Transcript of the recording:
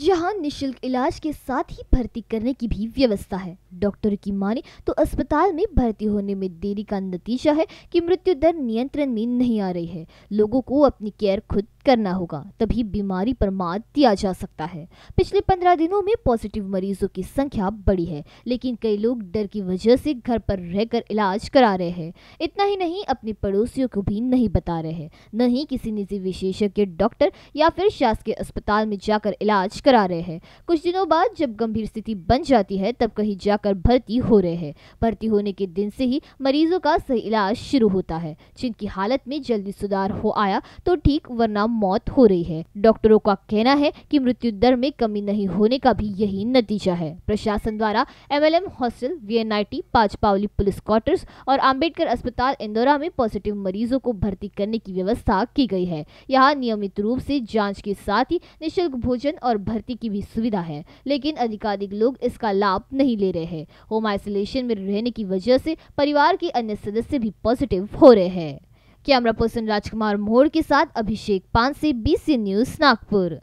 जहां निशुल्क इलाज के साथ ही भर्ती करने की भी व्यवस्था है डॉक्टर की माने तो अस्पताल में भर्ती होने में देरी का नतीजा है कि मृत्यु दर नियंत्रण में नहीं आ रही है लोगों को अपनी केयर खुद करना होगा तभी बीमारी पर मात दिया जा सकता है पिछले पंद्रह दिनों में पॉजिटिव मरीजों की संख्या बढ़ी है लेकिन कई लोग डर की वजह से घर पर रहकर इलाज करा रहे हैं इतना ही नहीं अपने पड़ोसियों को भी नहीं बता रहे हैं न ही किसी निजी विशेषज्ञ डॉक्टर या फिर शासकीय अस्पताल में जाकर इलाज करा रहे हैं कुछ दिनों बाद जब गंभीर स्थिति बन जाती है तब कहीं जाकर भर्ती हो रहे हैं भर्ती होने के दिन से ही मरीजों का सही इलाज शुरू होता है जिनकी हालत में जल्दी सुधार हो आया तो ठीक वरना मौत हो रही है डॉक्टरों का कहना है कि मृत्यु दर में कमी नहीं होने का भी यही नतीजा है प्रशासन द्वारा MLM hostel VNIT Pachpaoli police quarters और अम्बेडकर अस्पताल इंदौरा में पॉजिटिव मरीजों को भर्ती करने की व्यवस्था की गई है यहाँ नियमित रूप से जाँच के साथ ही निःशुल्क भोजन और भर्ती की भी सुविधा है लेकिन अधिकाधिक लोग इसका लाभ नहीं ले रहे हैं होम आइसोलेशन में रहने की वजह से परिवार के अन्य सदस्य भी पॉजिटिव हो रहे हैं कैमरा पर्सन राजकुमार मोहर के साथ अभिषेक पांसे बीसी न्यूज नागपुर